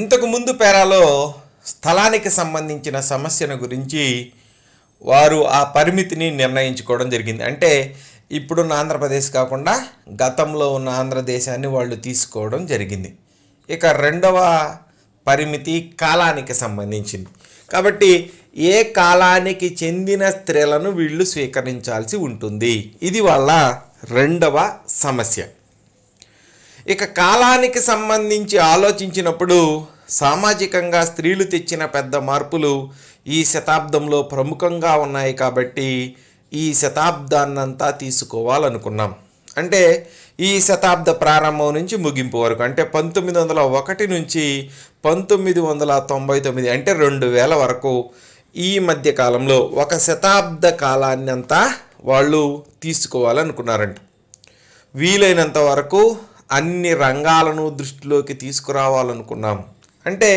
ఇంతకు ముందు పేరాలో స్థలానికి సంబంధించిన సమస్యను గురించి వారు ఆ పరిమితిని నిర్ణయించుకోవడం జరిగింది అంటే ఇప్పుడున్న ఆంధ్రప్రదేశ్ కాకుండా గతంలో ఉన్న ఆంధ్రదేశాన్ని వాళ్ళు తీసుకోవడం జరిగింది ఇక రెండవ పరిమితి కాలానికి సంబంధించింది కాబట్టి ఏ కాలానికి చెందిన స్త్రీలను వీళ్ళు స్వీకరించాల్సి ఉంటుంది ఇది వాళ్ళ రెండవ సమస్య ఇక కాలానికి సంబంధించి ఆలోచించినప్పుడు సామాజికంగా స్త్రీలు తెచ్చిన పెద్ద మార్పులు ఈ శతాబ్దంలో ప్రముఖంగా ఉన్నాయి కాబట్టి ఈ శతాబ్దాన్నంతా తీసుకోవాలనుకున్నాం అంటే ఈ శతాబ్ద ప్రారంభం నుంచి ముగింపు వరకు అంటే పంతొమ్మిది వందల ఒకటి నుంచి పంతొమ్మిది వందల తొంభై తొమ్మిది అంటే రెండు వేల వరకు ఈ మధ్య కాలంలో ఒక శతాబ్ద కాలాన్ని అంతా వాళ్ళు తీసుకోవాలనుకున్నారంట వీలైనంత వరకు అన్ని రంగాలను దృష్టిలోకి తీసుకురావాలనుకున్నాం అంటే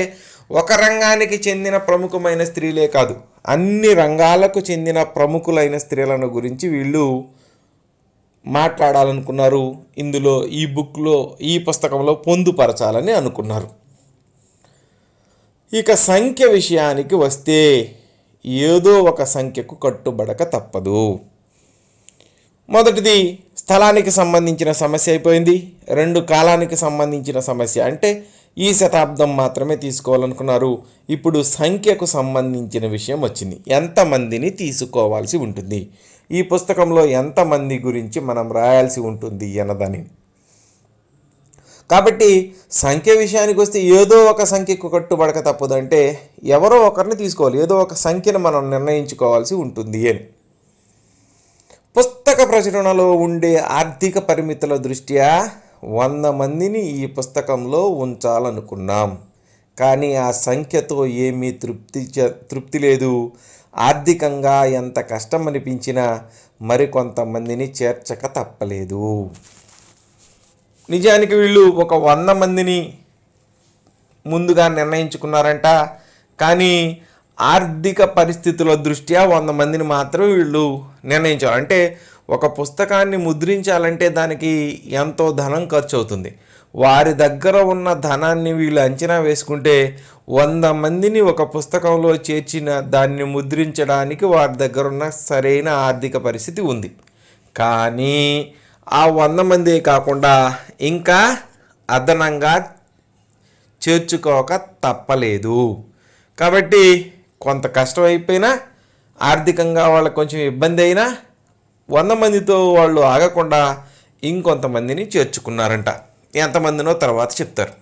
ఒక రంగానికి చెందిన ప్రముఖమైన స్త్రీలే కాదు అన్ని రంగాలకు చెందిన ప్రముఖులైన స్త్రీలను గురించి వీళ్ళు మాట్లాడాలనుకున్నారు ఇందులో ఈ బుక్లో ఈ పుస్తకంలో పొందుపరచాలని అనుకున్నారు ఇక సంఖ్య విషయానికి వస్తే ఏదో ఒక సంఖ్యకు కట్టుబడక తప్పదు మొదటిది స్థలానికి సంబంధించిన సమస్య అయిపోయింది రెండు కాలానికి సంబంధించిన సమస్య అంటే ఈ శతాబ్దం మాత్రమే తీసుకోవాలనుకున్నారు ఇప్పుడు సంఖ్యకు సంబంధించిన విషయం వచ్చింది ఎంతమందిని తీసుకోవాల్సి ఉంటుంది ఈ పుస్తకంలో ఎంతమంది గురించి మనం రాయాల్సి ఉంటుంది అన్నదని కాబట్టి సంఖ్య విషయానికి వస్తే ఏదో ఒక సంఖ్యకు కట్టుబడక తప్పదంటే ఎవరో ఒకరిని తీసుకోవాలి ఏదో ఒక సంఖ్యను మనం నిర్ణయించుకోవాల్సి ఉంటుంది అని పుస్తక ప్రచురణలో ఉండే ఆర్థిక పరిమితుల దృష్ట్యా వంద మందిని ఈ పుస్తకంలో ఉంచాలనుకున్నాం కానీ ఆ సంఖ్యతో ఏమీ తృప్తి తృప్తి లేదు ఆర్థికంగా ఎంత కష్టం అనిపించినా మరికొంతమందిని చేర్చక తప్పలేదు నిజానికి వీళ్ళు ఒక వంద మందిని ముందుగా నిర్ణయించుకున్నారంట కానీ ఆర్థిక పరిస్థితుల దృష్ట్యా వంద మందిని మాత్రం వీళ్ళు నిర్ణయించారు అంటే ఒక పుస్తకాన్ని ముద్రించాలంటే దానికి ఎంతో ధనం ఖర్చు అవుతుంది వారి దగ్గర ఉన్న ధనాన్ని వీళ్ళు అంచనా వేసుకుంటే వంద మందిని ఒక పుస్తకంలో చేర్చిన దాన్ని ముద్రించడానికి వారి దగ్గర ఉన్న సరైన ఆర్థిక పరిస్థితి ఉంది కానీ ఆ వంద మంది కాకుండా ఇంకా అదనంగా చేర్చుకోక తప్పలేదు కాబట్టి కొంత కష్టం అయిపోయినా ఆర్థికంగా వాళ్ళకు కొంచెం ఇబ్బంది అయినా వంద మందితో వాళ్ళు ఆగకుండా ఇంకొంతమందిని చేర్చుకున్నారంట ఎంతమందినో తర్వాత చెప్తారు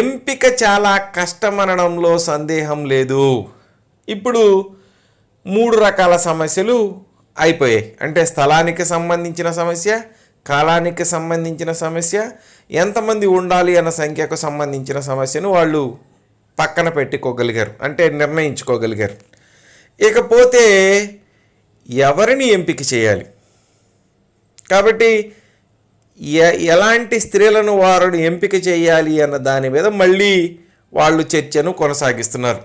ఎంపిక చాలా కష్టమనడంలో సందేహం లేదు ఇప్పుడు మూడు రకాల సమస్యలు అయిపోయాయి అంటే స్థలానికి సంబంధించిన సమస్య కాలానికి సంబంధించిన సమస్య ఎంతమంది ఉండాలి అన్న సంఖ్యకు సంబంధించిన సమస్యను వాళ్ళు పక్కన పెట్టుకోగలిగారు అంటే నిర్ణయించుకోగలిగారు ఇకపోతే ఎవరిని ఎంపిక చేయాలి కాబట్టి ఎలాంటి స్త్రీలను వారిని ఎంపిక చేయాలి అన్న దాని మీద మళ్ళీ వాళ్ళు చర్చను కొనసాగిస్తున్నారు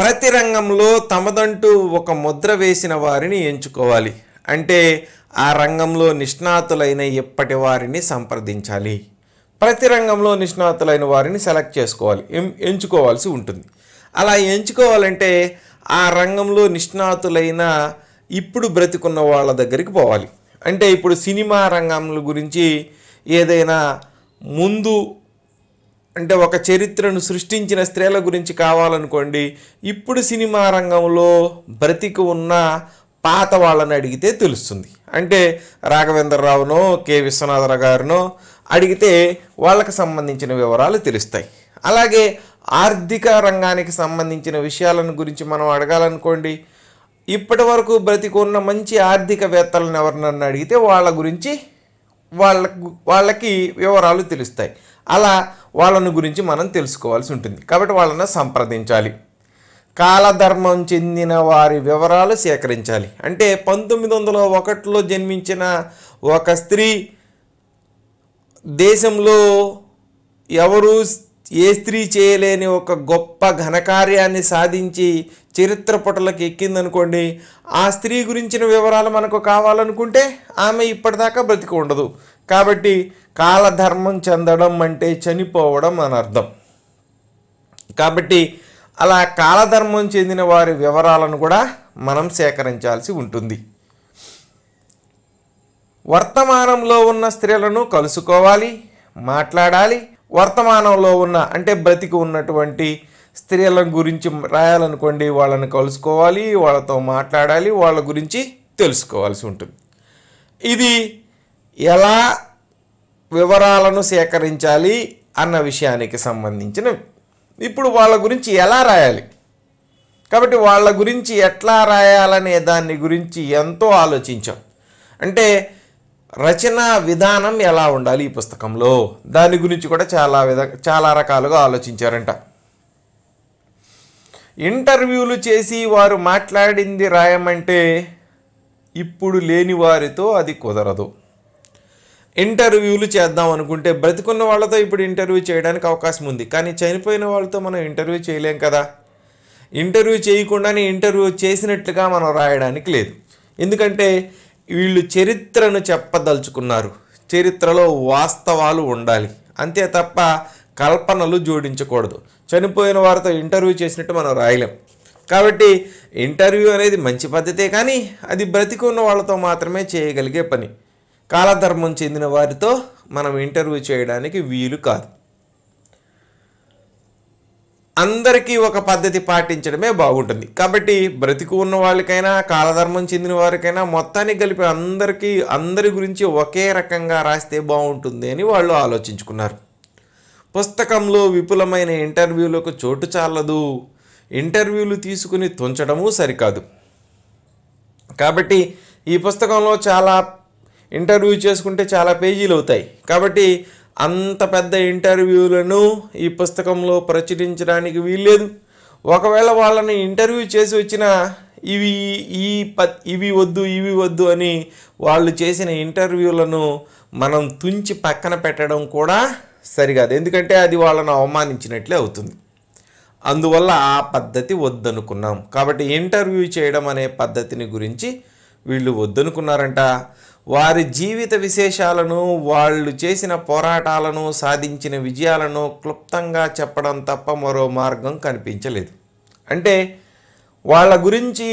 ప్రతి రంగంలో తమదంటూ ఒక ముద్ర వేసిన వారిని ఎంచుకోవాలి అంటే ఆ రంగంలో నిష్ణాతులైన ఇప్పటి వారిని సంప్రదించాలి ప్రతి రంగంలో నిష్ణాతులైన వారిని సెలెక్ట్ చేసుకోవాలి ఎంచుకోవాల్సి ఉంటుంది అలా ఎంచుకోవాలంటే ఆ రంగంలో నిష్ణాతులైన ఇప్పుడు బ్రతికున్న వాళ్ళ దగ్గరికి పోవాలి అంటే ఇప్పుడు సినిమా రంగంల గురించి ఏదైనా ముందు అంటే ఒక చరిత్రను సృష్టించిన స్త్రీల గురించి కావాలనుకోండి ఇప్పుడు సినిమా రంగంలో బ్రతికి ఉన్న పాత వాళ్ళని అడిగితే తెలుస్తుంది అంటే రాఘవేంద్రరావునో కె విశ్వనాథరావు గారినో అడిగితే వాళ్ళకి సంబంధించిన వివరాలు తెలుస్తాయి అలాగే ఆర్థిక రంగానికి సంబంధించిన విషయాలను గురించి మనం అడగాలనుకోండి ఇప్పటి వరకు బ్రతికున్న మంచి ఆర్థికవేత్తలను ఎవరినన్నా అడిగితే వాళ్ళ గురించి వాళ్ళ వాళ్ళకి వివరాలు తెలుస్తాయి అలా వాళ్ళను గురించి మనం తెలుసుకోవాల్సి ఉంటుంది కాబట్టి వాళ్ళని సంప్రదించాలి కాలధర్మం చెందిన వారి వివరాలు సేకరించాలి అంటే పంతొమ్మిది వందల ఒకటిలో జన్మించిన ఒక స్త్రీ దేశంలో ఎవరు ఏ స్త్రీ చేయలేని ఒక గొప్ప ఘనకార్యాన్ని సాధించి చరిత్ర పొటలకు ఎక్కిందనుకోండి ఆ స్త్రీ గురించిన వివరాలు మనకు కావాలనుకుంటే ఆమె ఇప్పటిదాకా బ్రతికి ఉండదు కాబట్టి కాలధర్మం చెందడం అంటే చనిపోవడం అని అర్థం కాబట్టి అలా కాలధర్మం చెందిన వారి వివరాలను కూడా మనం సేకరించాల్సి ఉంటుంది వర్తమానంలో ఉన్న స్త్రీలను కలుసుకోవాలి మాట్లాడాలి వర్తమానంలో ఉన్న అంటే బ్రతికి ఉన్నటువంటి స్త్రీల గురించి రాయాలనుకోండి వాళ్ళని కలుసుకోవాలి వాళ్ళతో మాట్లాడాలి వాళ్ళ గురించి తెలుసుకోవాల్సి ఉంటుంది ఇది ఎలా వివరాలను సేకరించాలి అన్న విషయానికి సంబంధించిన ఇప్పుడు వాళ్ళ గురించి ఎలా రాయాలి కాబట్టి వాళ్ళ గురించి ఎట్లా రాయాలనే దాన్ని గురించి ఎంతో ఆలోచించాం అంటే రచనా విధానం ఎలా ఉండాలి ఈ పుస్తకంలో దాని గురించి కూడా చాలా విధ చాలా రకాలుగా ఆలోచించారంట ఇంటర్వ్యూలు చేసి వారు మాట్లాడింది రాయమంటే ఇప్పుడు లేని వారితో అది కుదరదు ఇంటర్వ్యూలు చేద్దాం అనుకుంటే బ్రతికున్న వాళ్ళతో ఇప్పుడు ఇంటర్వ్యూ చేయడానికి అవకాశం ఉంది కానీ చనిపోయిన వాళ్ళతో మనం ఇంటర్వ్యూ చేయలేం కదా ఇంటర్వ్యూ చేయకుండానే ఇంటర్వ్యూ చేసినట్లుగా మనం రాయడానికి లేదు ఎందుకంటే వీళ్ళు చరిత్రను చెప్పదలుచుకున్నారు చరిత్రలో వాస్తవాలు ఉండాలి అంతే తప్ప కల్పనలు జోడించకూడదు చనిపోయిన వారితో ఇంటర్వ్యూ చేసినట్టు మనం రాయలేం కాబట్టి ఇంటర్వ్యూ అనేది మంచి పద్ధతే కానీ అది బ్రతికున్న వాళ్ళతో మాత్రమే చేయగలిగే పని కాలధర్మం చెందిన వారితో మనం ఇంటర్వ్యూ చేయడానికి వీలు కాదు అందరికీ ఒక పద్ధతి పాటించడమే బాగుంటుంది కాబట్టి బ్రతికు ఉన్న వాళ్ళకైనా కాలధర్మం చెందిన వారికైనా మొత్తానికి కలిపి అందరికీ అందరి గురించి ఒకే రకంగా రాస్తే బాగుంటుంది అని వాళ్ళు ఆలోచించుకున్నారు పుస్తకంలో విపులమైన ఇంటర్వ్యూలకు చోటు చాలదు ఇంటర్వ్యూలు తీసుకుని తుంచడము సరికాదు కాబట్టి ఈ పుస్తకంలో చాలా ఇంటర్వ్యూ చేసుకుంటే చాలా పేజీలు అవుతాయి కాబట్టి అంత పెద్ద ఇంటర్వ్యూలను ఈ పుస్తకంలో ప్రచురించడానికి వీల్లేదు ఒకవేళ వాళ్ళని ఇంటర్వ్యూ చేసి వచ్చిన ఇవి ఈ ప ఇవి వద్దు ఇవి వద్దు అని వాళ్ళు చేసిన ఇంటర్వ్యూలను మనం తుంచి పక్కన పెట్టడం కూడా సరికాదు ఎందుకంటే అది వాళ్ళను అవమానించినట్లే అవుతుంది అందువల్ల ఆ పద్ధతి వద్దనుకున్నాం కాబట్టి ఇంటర్వ్యూ చేయడం అనే పద్ధతిని గురించి వీళ్ళు వద్దనుకున్నారంట వారి జీవిత విశేషాలను వాళ్ళు చేసిన పోరాటాలను సాధించిన విజయాలను క్లుప్తంగా చెప్పడం తప్ప మరో మార్గం కనిపించలేదు అంటే వాళ్ళ గురించి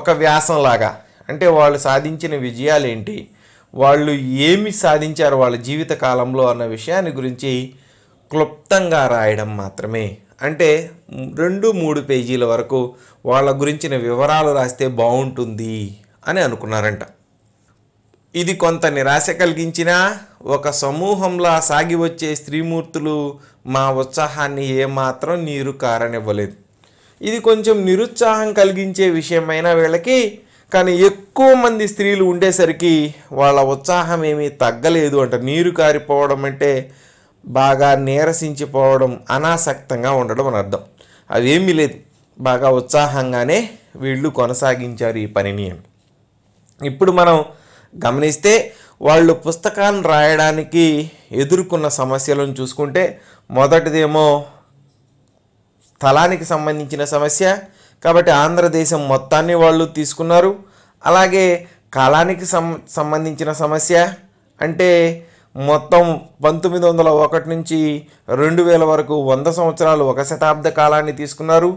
ఒక వ్యాసంలాగా అంటే వాళ్ళు సాధించిన విజయాలేంటి వాళ్ళు ఏమి సాధించారు వాళ్ళ జీవిత కాలంలో అన్న విషయాన్ని గురించి క్లుప్తంగా రాయడం మాత్రమే అంటే రెండు మూడు పేజీల వరకు వాళ్ళ గురించిన వివరాలు రాస్తే బాగుంటుంది అని అనుకున్నారంట ఇది కొంత నిరాశ కలిగించినా ఒక సమూహంలా సాగి వచ్చే స్త్రీమూర్తులు మా ఉత్సాహాన్ని ఏమాత్రం నీరు కారనివ్వలేదు ఇది కొంచెం నిరుత్సాహం కలిగించే విషయమైన వీళ్ళకి కానీ ఎక్కువ మంది స్త్రీలు ఉండేసరికి వాళ్ళ ఉత్సాహం ఏమీ తగ్గలేదు అంట నీరు కారిపోవడం అంటే బాగా నీరసించిపోవడం అనాసక్తంగా ఉండడం అని అర్థం అవేమీ లేదు బాగా ఉత్సాహంగానే వీళ్ళు కొనసాగించారు ఈ పనిని ఇప్పుడు మనం గమనిస్తే వాళ్ళు పుస్తకాన్ని రాయడానికి ఎదుర్కొన్న సమస్యలను చూసుకుంటే మొదటిదేమో స్థలానికి సంబంధించిన సమస్య కాబట్టి ఆంధ్రదేశం మొత్తాన్ని వాళ్ళు తీసుకున్నారు అలాగే కాలానికి సం సంబంధించిన సమస్య అంటే మొత్తం పంతొమ్మిది వందల ఒకటి నుంచి రెండు వేల వరకు వంద సంవత్సరాలు ఒక శతాబ్ద కాలాన్ని తీసుకున్నారు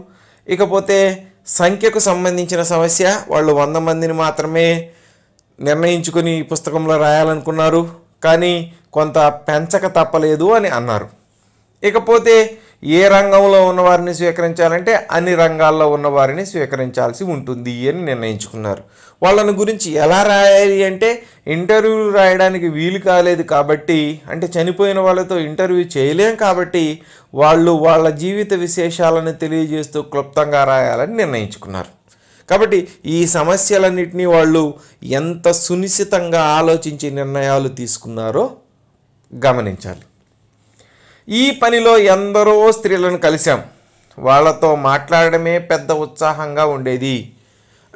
ఇకపోతే సంఖ్యకు సంబంధించిన సమస్య వాళ్ళు వంద మందిని మాత్రమే నిర్ణయించుకుని ఈ పుస్తకంలో రాయాలనుకున్నారు కానీ కొంత పెంచక తప్పలేదు అని అన్నారు ఇకపోతే ఏ రంగంలో ఉన్నవారిని స్వీకరించాలంటే అన్ని రంగాల్లో ఉన్నవారిని స్వీకరించాల్సి ఉంటుంది అని నిర్ణయించుకున్నారు వాళ్ళని గురించి ఎలా రాయాలి అంటే ఇంటర్వ్యూ రాయడానికి వీలు కాలేదు కాబట్టి అంటే చనిపోయిన వాళ్ళతో ఇంటర్వ్యూ చేయలేం కాబట్టి వాళ్ళు వాళ్ళ జీవిత విశేషాలను తెలియజేస్తూ క్లుప్తంగా రాయాలని నిర్ణయించుకున్నారు కాబట్టి ఈ సమస్యలన్నింటినీ వాళ్ళు ఎంత సునిశ్చితంగా ఆలోచించి నిర్ణయాలు తీసుకున్నారో గమనించాలి ఈ పనిలో ఎందరో స్త్రీలను కలిశాం వాళ్ళతో మాట్లాడడమే పెద్ద ఉత్సాహంగా ఉండేది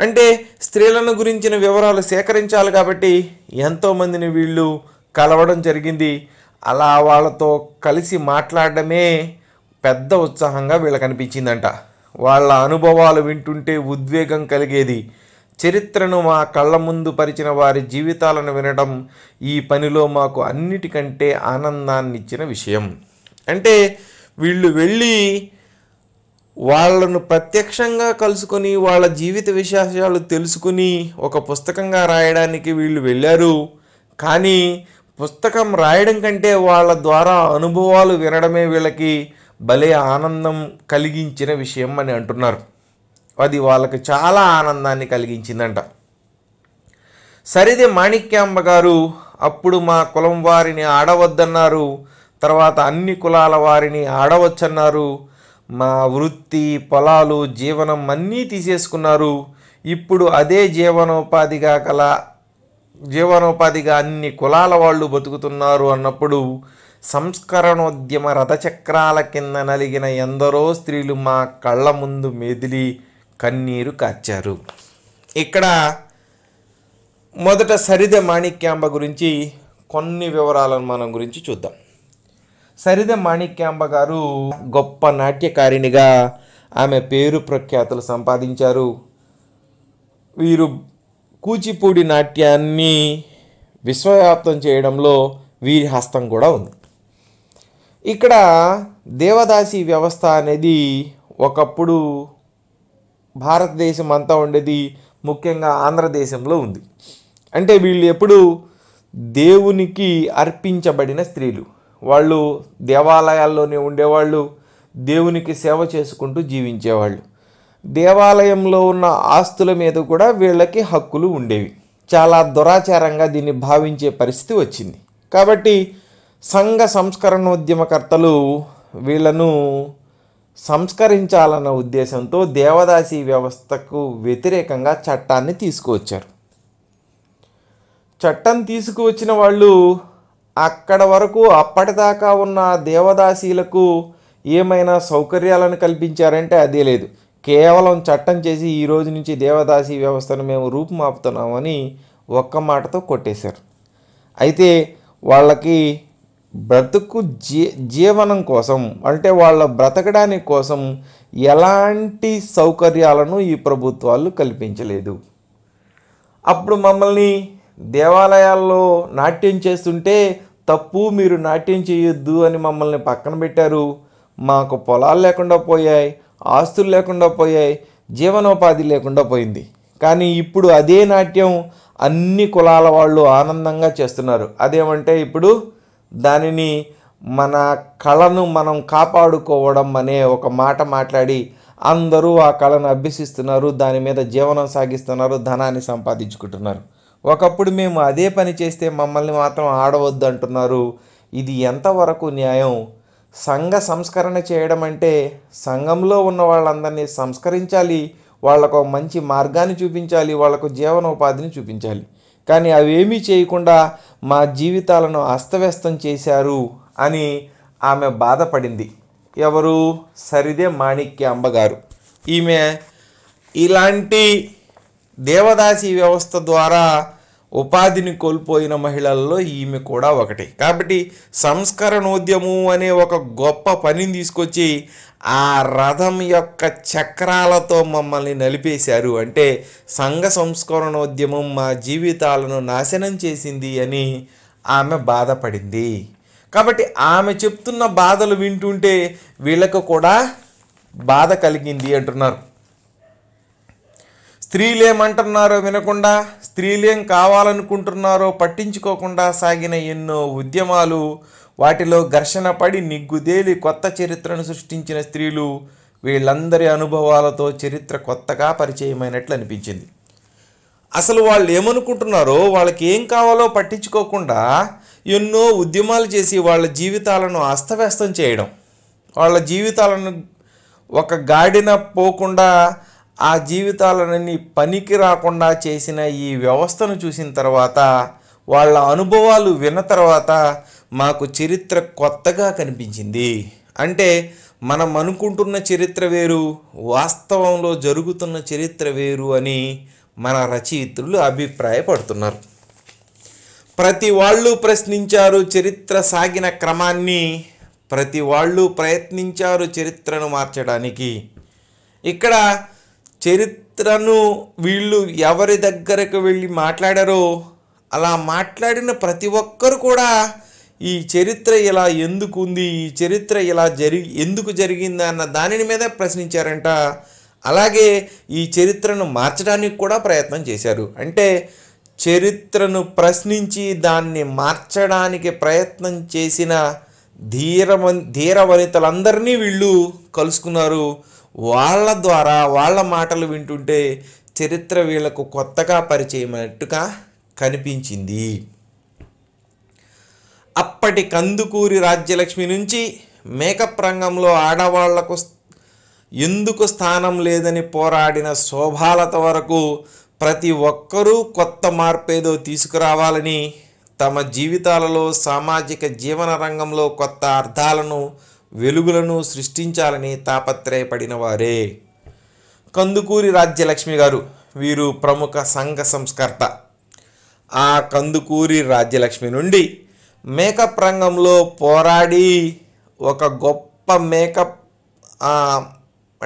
అంటే స్త్రీలను గురించిన వివరాలు సేకరించాలి కాబట్టి ఎంతోమందిని వీళ్ళు కలవడం జరిగింది అలా వాళ్ళతో కలిసి మాట్లాడడమే పెద్ద ఉత్సాహంగా వీళ్ళకి అనిపించిందంట వాళ్ళ అనుభవాలు వింటుంటే ఉద్వేగం కలిగేది చరిత్రను మా కళ్ళ ముందు పరిచిన వారి జీవితాలను వినడం ఈ పనిలో మాకు అన్నిటికంటే ఆనందాన్ని ఇచ్చిన విషయం అంటే వీళ్ళు వెళ్ళి వాళ్ళను ప్రత్యక్షంగా కలుసుకొని వాళ్ళ జీవిత విశేషాలు తెలుసుకుని ఒక పుస్తకంగా రాయడానికి వీళ్ళు వెళ్ళారు కానీ పుస్తకం రాయడం కంటే వాళ్ళ ద్వారా అనుభవాలు వినడమే వీళ్ళకి భలే ఆనందం కలిగించిన విషయం అని అంటున్నారు అది వాళ్ళకి చాలా ఆనందాన్ని కలిగించిందంట సరిదే మాణిక్యాంబ గారు అప్పుడు మా కులం వారిని ఆడవద్దన్నారు తర్వాత అన్ని కులాల వారిని ఆడవచ్చన్నారు మా వృత్తి పొలాలు జీవనం అన్నీ తీసేసుకున్నారు ఇప్పుడు అదే జీవనోపాధిగా కల జీవనోపాధిగా అన్ని కులాల వాళ్ళు బతుకుతున్నారు అన్నప్పుడు సంస్కరణోద్యమ రథచక్రాల కింద నలిగిన ఎందరో స్త్రీలు మా కళ్ళ ముందు మెదిలి కన్నీరు కార్చారు ఇక్కడ మొదట సరిద మాణిక్యాంబ గురించి కొన్ని వివరాలను మనం గురించి చూద్దాం సరిద మాణిక్యాంబ గారు గొప్ప నాట్యకారిణిగా ఆమె పేరు ప్రఖ్యాతులు సంపాదించారు వీరు కూచిపూడి నాట్యాన్ని విశ్వవ్యాప్తం చేయడంలో వీరి హస్తం కూడా ఉంది ఇక్కడ దేవదాసి వ్యవస్థ అనేది ఒకప్పుడు భారతదేశం అంతా ఉండేది ముఖ్యంగా ఆంధ్రదేశంలో ఉంది అంటే వీళ్ళు ఎప్పుడు దేవునికి అర్పించబడిన స్త్రీలు వాళ్ళు దేవాలయాల్లోనే ఉండేవాళ్ళు దేవునికి సేవ చేసుకుంటూ జీవించేవాళ్ళు దేవాలయంలో ఉన్న ఆస్తుల మీద కూడా వీళ్ళకి హక్కులు ఉండేవి చాలా దురాచారంగా దీన్ని భావించే పరిస్థితి వచ్చింది కాబట్టి సంఘ సంస్కరణోద్యమకర్తలు వీళ్లను సంస్కరించాలన్న ఉద్దేశంతో దేవదాసి వ్యవస్థకు వ్యతిరేకంగా చట్టాన్ని తీసుకువచ్చారు చట్టం తీసుకువచ్చిన వాళ్ళు అక్కడ వరకు అప్పటిదాకా ఉన్న దేవదాసీలకు ఏమైనా సౌకర్యాలను కల్పించారంటే అదే లేదు కేవలం చట్టం చేసి ఈ రోజు నుంచి దేవదాసి వ్యవస్థను మేము రూపుమాపుతున్నామని ఒక్క మాటతో కొట్టేశారు అయితే వాళ్ళకి బ్రతుకు జీ జీవనం కోసం అంటే వాళ్ళ బ్రతకడానికి కోసం ఎలాంటి సౌకర్యాలను ఈ ప్రభుత్వాలు కల్పించలేదు అప్పుడు మమ్మల్ని దేవాలయాల్లో నాట్యం చేస్తుంటే తప్పు మీరు నాట్యం చేయొద్దు అని మమ్మల్ని పక్కన పెట్టారు మాకు పొలాలు లేకుండా పోయాయి ఆస్తులు లేకుండా పోయాయి జీవనోపాధి లేకుండా పోయింది కానీ ఇప్పుడు అదే నాట్యం అన్ని కులాల వాళ్ళు ఆనందంగా చేస్తున్నారు అదేమంటే ఇప్పుడు దానిని మన కళను మనం కాపాడుకోవడం అనే ఒక మాట మాట్లాడి అందరూ ఆ కళను అభ్యసిస్తున్నారు దాని మీద జీవనం సాగిస్తున్నారు ధనాన్ని సంపాదించుకుంటున్నారు ఒకప్పుడు మేము అదే పని చేస్తే మమ్మల్ని మాత్రం ఆడవద్దు అంటున్నారు ఇది ఎంతవరకు న్యాయం సంఘ సంస్కరణ చేయడం అంటే సంఘంలో ఉన్న వాళ్ళందరినీ సంస్కరించాలి వాళ్ళకు మంచి మార్గాన్ని చూపించాలి వాళ్ళకు జీవనోపాధిని చూపించాలి కానీ అవి ఏమీ చేయకుండా మా జీవితాలను అస్తవ్యస్తం చేశారు అని ఆమె బాధపడింది ఎవరు సరిదే మాణిక్య అంబగారు ఈమె ఇలాంటి దేవదాసి వ్యవస్థ ద్వారా ఉపాధిని కోల్పోయిన మహిళల్లో ఈమె కూడా ఒకటి కాబట్టి సంస్కరణోద్యము అనే ఒక గొప్ప పనిని తీసుకొచ్చి ఆ రథం యొక్క చక్రాలతో మమ్మల్ని నలిపేశారు అంటే సంఘ సంస్కరణోద్యమం మా జీవితాలను నాశనం చేసింది అని ఆమె బాధపడింది కాబట్టి ఆమె చెప్తున్న బాధలు వింటుంటే వీళ్ళకు కూడా బాధ కలిగింది అంటున్నారు స్త్రీలేమంటున్నారో వినకుండా స్త్రీలేం కావాలనుకుంటున్నారో పట్టించుకోకుండా సాగిన ఎన్నో ఉద్యమాలు వాటిలో ఘర్షణ పడి నిగ్గుదేలి కొత్త చరిత్రను సృష్టించిన స్త్రీలు వీళ్ళందరి అనుభవాలతో చరిత్ర కొత్తగా పరిచయమైనట్లు అనిపించింది అసలు వాళ్ళు ఏమనుకుంటున్నారో వాళ్ళకి ఏం కావాలో పట్టించుకోకుండా ఎన్నో ఉద్యమాలు చేసి వాళ్ళ జీవితాలను అస్తవ్యస్తం చేయడం వాళ్ళ జీవితాలను ఒక గాడిన పోకుండా ఆ జీవితాలన్నీ పనికి రాకుండా చేసిన ఈ వ్యవస్థను చూసిన తర్వాత వాళ్ళ అనుభవాలు విన్న తర్వాత మాకు చరిత్ర కొత్తగా కనిపించింది అంటే మనం అనుకుంటున్న చరిత్ర వేరు వాస్తవంలో జరుగుతున్న చరిత్ర వేరు అని మన రచయిత్రులు అభిప్రాయపడుతున్నారు ప్రతి వాళ్ళు ప్రశ్నించారు చరిత్ర సాగిన క్రమాన్ని ప్రతి వాళ్ళు ప్రయత్నించారు చరిత్రను మార్చడానికి ఇక్కడ చరిత్రను వీళ్ళు ఎవరి దగ్గరకు వెళ్ళి మాట్లాడారో అలా మాట్లాడిన ప్రతి ఒక్కరు కూడా ఈ చరిత్ర ఇలా ఎందుకు ఉంది ఈ చరిత్ర ఇలా జరిగి ఎందుకు జరిగింది అన్న దానిని మీద ప్రశ్నించారంట అలాగే ఈ చరిత్రను మార్చడానికి కూడా ప్రయత్నం చేశారు అంటే చరిత్రను ప్రశ్నించి దాన్ని మార్చడానికి ప్రయత్నం చేసిన ధీరమ ధీరవనితలందరినీ వీళ్ళు కలుసుకున్నారు వాళ్ళ ద్వారా వాళ్ళ మాటలు వింటుంటే చరిత్ర వీళ్ళకు కొత్తగా పరిచయమైనట్టుగా కనిపించింది అప్పటి కందుకూరి రాజ్యలక్ష్మి నుంచి మేకప్ రంగంలో ఆడవాళ్లకు ఎందుకు స్థానం లేదని పోరాడిన శోభాలత వరకు ప్రతి ఒక్కరూ కొత్త మార్పేదో తీసుకురావాలని తమ జీవితాలలో సామాజిక జీవన రంగంలో కొత్త అర్థాలను వెలుగులను సృష్టించాలని తాపత్రయపడిన వారే కందుకూరి రాజ్యలక్ష్మి గారు వీరు ప్రముఖ సంఘ సంస్కర్త ఆ కందుకూరి రాజ్యలక్ష్మి నుండి మేకప్ రంగంలో పోరాడి ఒక గొప్ప మేకప్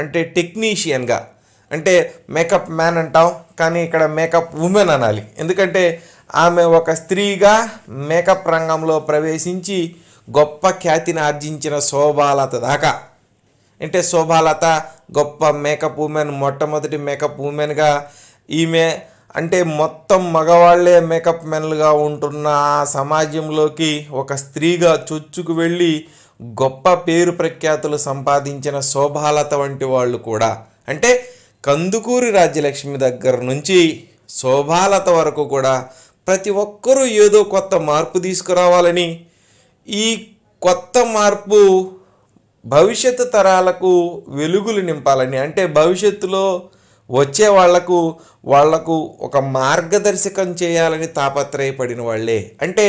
అంటే టెక్నీషియన్గా అంటే మేకప్ మ్యాన్ అంటాం కానీ ఇక్కడ మేకప్ ఉమెన్ అనాలి ఎందుకంటే ఆమె ఒక స్త్రీగా మేకప్ రంగంలో ప్రవేశించి గొప్ప ఖ్యాతిని ఆర్జించిన శోభాలత దాకా అంటే శోభాలత గొప్ప మేకప్ ఉమెన్ మొట్టమొదటి మేకప్ ఉమెన్గా ఈమె అంటే మొత్తం మగవాళ్లే మేకప్ మెన్లుగా ఉంటున్న ఆ సమాజంలోకి ఒక స్త్రీగా చొచ్చుకు వెళ్ళి గొప్ప పేరు ప్రఖ్యాతులు సంపాదించిన శోభాలత వంటి వాళ్ళు కూడా అంటే కందుకూరి రాజ్యలక్ష్మి దగ్గర నుంచి శోభాలత వరకు కూడా ప్రతి ఒక్కరూ ఏదో కొత్త మార్పు తీసుకురావాలని ఈ కొత్త మార్పు భవిష్యత్తు తరాలకు వెలుగులు నింపాలని అంటే భవిష్యత్తులో వచ్చే వాళ్లకు వాళ్లకు ఒక మార్గదర్శకం చేయాలని తాపత్రయపడిన వాళ్ళే అంటే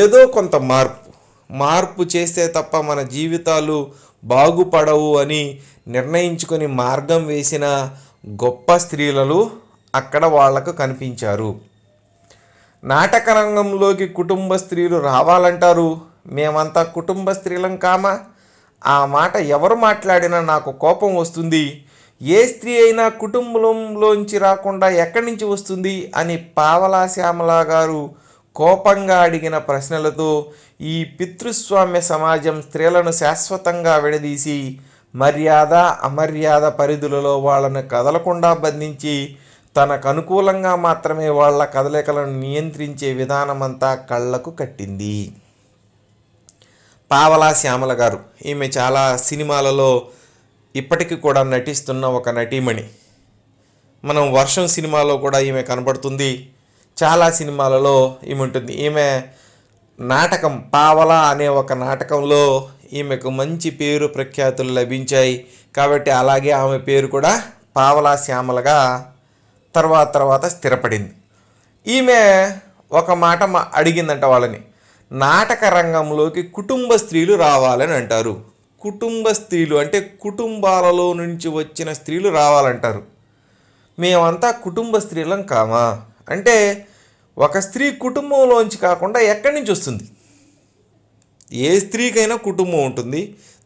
ఏదో కొంత మార్పు మార్పు చేస్తే తప్ప మన జీవితాలు బాగుపడవు అని నిర్ణయించుకొని మార్గం వేసిన గొప్ప స్త్రీలలు అక్కడ వాళ్లకు కనిపించారు నాటకరంగంలోకి కుటుంబ స్త్రీలు రావాలంటారు మేమంతా కుటుంబ స్త్రీలం కామా ఆ మాట ఎవరు మాట్లాడినా నాకు కోపం వస్తుంది ఏ స్త్రీ అయినా కుటుంబంలోంచి రాకుండా ఎక్కడి నుంచి వస్తుంది అని పావలా శ్యామల గారు కోపంగా అడిగిన ప్రశ్నలతో ఈ పితృస్వామ్య సమాజం స్త్రీలను శాశ్వతంగా విడదీసి మర్యాద అమర్యాద పరిధులలో వాళ్ళను కదలకుండా బంధించి తనకు అనుకూలంగా మాత్రమే వాళ్ళ కదలికలను నియంత్రించే విధానమంతా కళ్ళకు కట్టింది పావలా శ్యామల గారు ఈమె చాలా సినిమాలలో ఇప్పటికి కూడా నటిస్తున్న ఒక నటీమణి మనం వర్షం సినిమాలో కూడా ఈమె కనబడుతుంది చాలా సినిమాలలో ఈమె ఉంటుంది ఈమె నాటకం పావల అనే ఒక నాటకంలో ఈమెకు మంచి పేరు ప్రఖ్యాతులు లభించాయి కాబట్టి అలాగే ఆమె పేరు కూడా పావలా శ్యామలగా తర్వాత తర్వాత స్థిరపడింది ఈమె ఒక మాట అడిగిందంట వాళ్ళని నాటక రంగంలోకి కుటుంబ స్త్రీలు రావాలని అంటారు కుటుంబ స్త్రీలు అంటే కుటుంబాలలో నుంచి వచ్చిన స్త్రీలు రావాలంటారు మేమంతా కుటుంబ స్త్రీలం కామా అంటే ఒక స్త్రీ కుటుంబంలోంచి కాకుండా ఎక్కడి నుంచి వస్తుంది ఏ స్త్రీకైనా కుటుంబం ఉంటుంది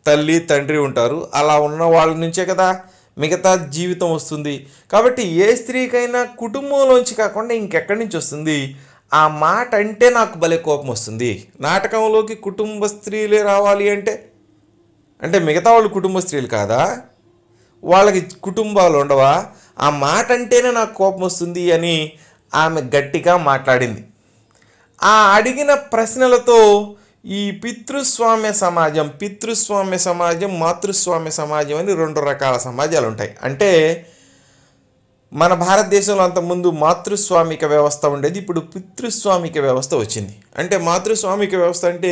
తల్లి తండ్రి ఉంటారు అలా ఉన్న వాళ్ళ నుంచే కదా మిగతా జీవితం వస్తుంది కాబట్టి ఏ స్త్రీకైనా కుటుంబంలోంచి కాకుండా ఇంకెక్కడి నుంచి వస్తుంది ఆ మాట అంటే నాకు భలే కోపం వస్తుంది నాటకంలోకి కుటుంబ స్త్రీలే రావాలి అంటే అంటే మిగతా వాళ్ళు కుటుంబ స్త్రీలు కాదా వాళ్ళకి కుటుంబాలు ఉండవా ఆ మాట అంటేనే నాకు కోపం వస్తుంది అని ఆమె గట్టిగా మాట్లాడింది ఆ అడిగిన ప్రశ్నలతో ఈ పితృస్వామ్య సమాజం పితృస్వామ్య సమాజం మాతృస్వామ్య సమాజం అని రెండు రకాల సమాజాలు ఉంటాయి అంటే మన భారతదేశంలో అంతకుముందు మాతృస్వామిక వ్యవస్థ ఉండేది ఇప్పుడు పితృస్వామిక వ్యవస్థ వచ్చింది అంటే మాతృస్వామిక వ్యవస్థ అంటే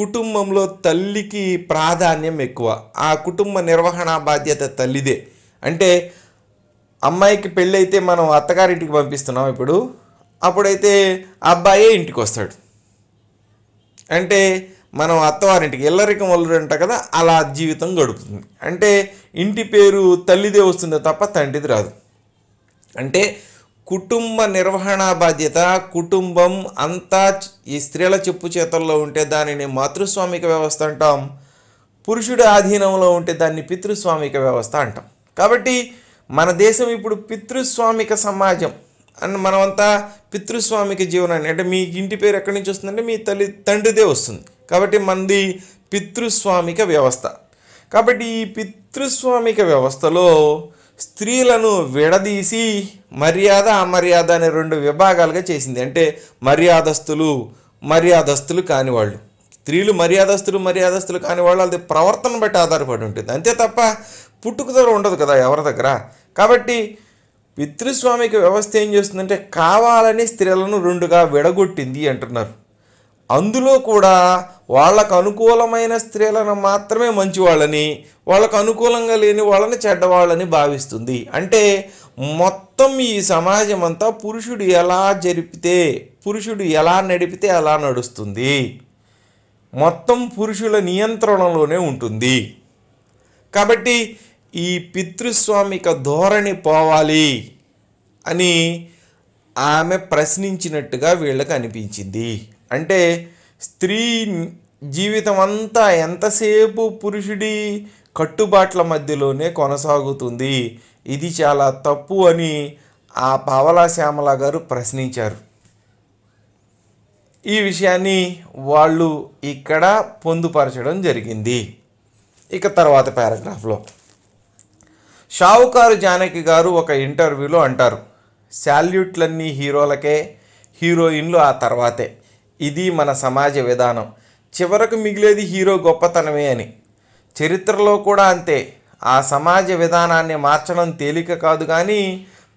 కుటుంబంలో తల్లికి ప్రాధాన్యం ఎక్కువ ఆ కుటుంబ నిర్వహణ బాధ్యత తల్లిదే అంటే అమ్మాయికి పెళ్ళైతే మనం అత్తగారింటికి పంపిస్తున్నాం ఇప్పుడు అప్పుడైతే అబ్బాయే ఇంటికి వస్తాడు అంటే మనం అత్తవారింటికి ఎల్లరికం అంట కదా అలా జీవితం గడుపుతుంది అంటే ఇంటి పేరు తల్లిదే వస్తుంది తప్ప తండ్రిది రాదు అంటే కుటుంబ నిర్వహణ బాధ్యత కుటుంబం అంతా ఈ స్త్రీల చెప్పు చేతల్లో ఉంటే దానిని మాతృస్వామిక వ్యవస్థ అంటాం పురుషుడి ఆధీనంలో ఉంటే దాన్ని పితృస్వామిక వ్యవస్థ అంటాం కాబట్టి మన దేశం ఇప్పుడు పితృస్వామిక సమాజం అండ్ మనమంతా పితృస్వామిక జీవనాన్ని అంటే మీ ఇంటి పేరు ఎక్కడి నుంచి వస్తుందంటే మీ తల్లి తండ్రిదే వస్తుంది కాబట్టి మనది పితృస్వామిక వ్యవస్థ కాబట్టి ఈ పితృస్వామిక వ్యవస్థలో స్త్రీలను విడదీసి మర్యాద అమర్యాద అనే రెండు విభాగాలుగా చేసింది అంటే మర్యాదస్తులు మర్యాదస్తులు కానివాళ్ళు స్త్రీలు మర్యాదస్తులు మర్యాదస్తులు కాని వాళ్ళు అది ప్రవర్తన బట్టి ఆధారపడి ఉంటుంది అంతే తప్ప పుట్టుకతో ఉండదు కదా ఎవరి దగ్గర కాబట్టి పితృస్వామికి వ్యవస్థ ఏం చేస్తుందంటే కావాలని స్త్రీలను రెండుగా విడగొట్టింది అంటున్నారు అందులో కూడా వాళ్ళకు అనుకూలమైన స్త్రీలను మాత్రమే మంచివాళ్ళని వాళ్ళకు అనుకూలంగా లేని వాళ్ళని చెడ్డవాళ్ళని భావిస్తుంది అంటే మొత్తం ఈ సమాజం అంతా పురుషుడు ఎలా జరిపితే పురుషుడు ఎలా నడిపితే అలా నడుస్తుంది మొత్తం పురుషుల నియంత్రణలోనే ఉంటుంది కాబట్టి ఈ పితృస్వామిక ధోరణి పోవాలి అని ఆమె ప్రశ్నించినట్టుగా వీళ్ళకి అనిపించింది అంటే స్త్రీ జీవితం అంతా ఎంతసేపు పురుషుడి కట్టుబాట్ల మధ్యలోనే కొనసాగుతుంది ఇది చాలా తప్పు అని ఆ పావలా శ్యామల గారు ప్రశ్నించారు ఈ విషయాన్ని వాళ్ళు ఇక్కడ పొందుపరచడం జరిగింది ఇక తర్వాత పారాగ్రాఫ్లో షావుకారు జానకి గారు ఒక ఇంటర్వ్యూలో అంటారు శాల్యూట్లన్నీ హీరోలకే హీరోయిన్లు ఆ తర్వాతే ఇది మన సమాజ విధానం చివరకు మిగిలేది హీరో గొప్పతనమే అని చరిత్రలో కూడా అంతే ఆ సమాజ విధానాన్ని మార్చడం తేలిక కాదు కానీ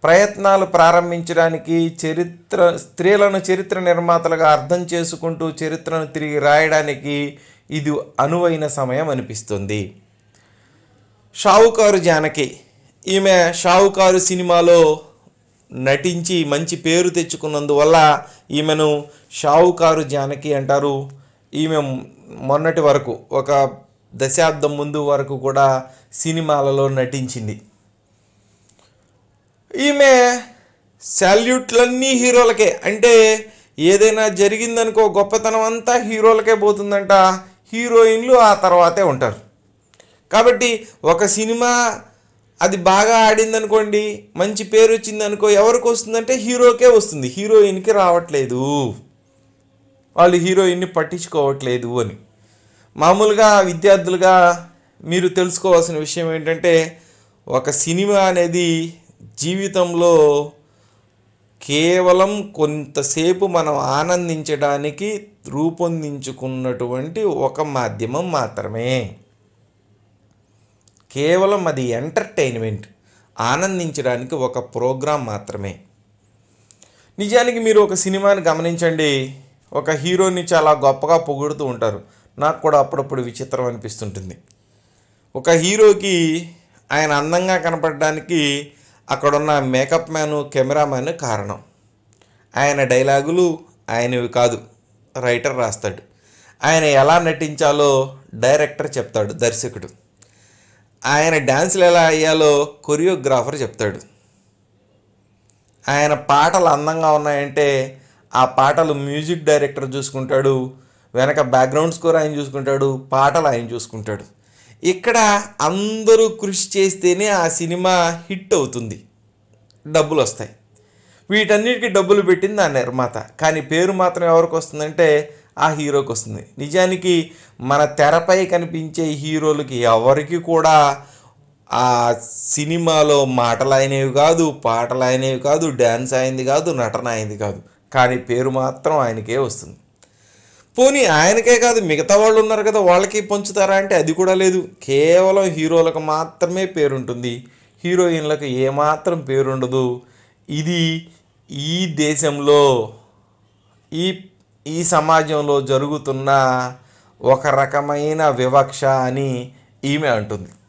ప్రయత్నాలు ప్రారంభించడానికి చరిత్ర స్త్రీలను చరిత్ర నిర్మాతలుగా అర్థం చేసుకుంటూ చరిత్రను తిరిగి రాయడానికి ఇది అనువైన సమయం అనిపిస్తుంది షావుకారు జానకి ఈమె షావుకారు సినిమాలో నటించి మంచి పేరు తెచ్చుకున్నందువల్ల ఈమెను షావుకారు జానకి అంటారు ఈమె మొన్నటి వరకు ఒక దశాబ్దం ముందు వరకు కూడా సినిమాలలో నటించింది ఈమె శాల్యూట్లన్నీ హీరోలకే అంటే ఏదైనా జరిగిందనుకో గొప్పతనం అంతా హీరోలకే పోతుందంట హీరోయిన్లు ఆ తర్వాతే ఉంటారు కాబట్టి ఒక సినిమా అది బాగా ఆడిందనుకోండి మంచి పేరు వచ్చిందనుకో ఎవరికి వస్తుందంటే హీరోకే వస్తుంది హీరోయిన్కి రావట్లేదు వాళ్ళు హీరోయిన్ని పట్టించుకోవట్లేదు అని మామూలుగా విద్యార్థులుగా మీరు తెలుసుకోవాల్సిన విషయం ఏంటంటే ఒక సినిమా అనేది జీవితంలో కేవలం కొంతసేపు మనం ఆనందించడానికి రూపొందించుకున్నటువంటి ఒక మాధ్యమం మాత్రమే కేవలం అది ఎంటర్టైన్మెంట్ ఆనందించడానికి ఒక ప్రోగ్రాం మాత్రమే నిజానికి మీరు ఒక సినిమాని గమనించండి ఒక హీరోని చాలా గొప్పగా పొగుడుతూ ఉంటారు నాకు కూడా అప్పుడప్పుడు విచిత్రం అనిపిస్తుంటుంది ఒక హీరోకి ఆయన అందంగా కనపడడానికి అక్కడున్న మేకప్ మ్యాను కెమెరామ్యాన్ కారణం ఆయన డైలాగులు ఆయనవి కాదు రైటర్ రాస్తాడు ఆయన ఎలా నటించాలో డైరెక్టర్ చెప్తాడు దర్శకుడు ఆయన డ్యాన్సులు ఎలా అయ్యాలో కొరియోగ్రాఫర్ చెప్తాడు ఆయన పాటలు అందంగా ఉన్నాయంటే ఆ పాటలు మ్యూజిక్ డైరెక్టర్ చూసుకుంటాడు వెనక బ్యాక్గ్రౌండ్ స్కోర్ ఆయన చూసుకుంటాడు పాటలు ఆయన చూసుకుంటాడు ఇక్కడ అందరూ కృషి చేస్తేనే ఆ సినిమా హిట్ అవుతుంది డబ్బులు వస్తాయి వీటన్నిటికీ డబ్బులు పెట్టింది ఆ నిర్మాత కానీ పేరు మాత్రం ఎవరికి వస్తుందంటే ఆ హీరోకి వస్తుంది నిజానికి మన తెరపై కనిపించే హీరోలకి ఎవరికి కూడా ఆ సినిమాలో మాటలు అయినవి కాదు పాటలు అయినవి కాదు డ్యాన్స్ అయింది కాదు నటన అయింది కాదు కానీ పేరు మాత్రం ఆయనకే వస్తుంది పోనీ ఆయనకే కాదు మిగతా వాళ్ళు ఉన్నారు కదా వాళ్ళకి పంచుతారా అంటే అది కూడా లేదు కేవలం హీరోలకు మాత్రమే పేరుంటుంది హీరోయిన్లకు ఏమాత్రం పేరుండదు ఇది ఈ దేశంలో ఈ ఈ సమాజంలో జరుగుతున్న ఒక రకమైన వివక్ష అని ఈమె అంటుంది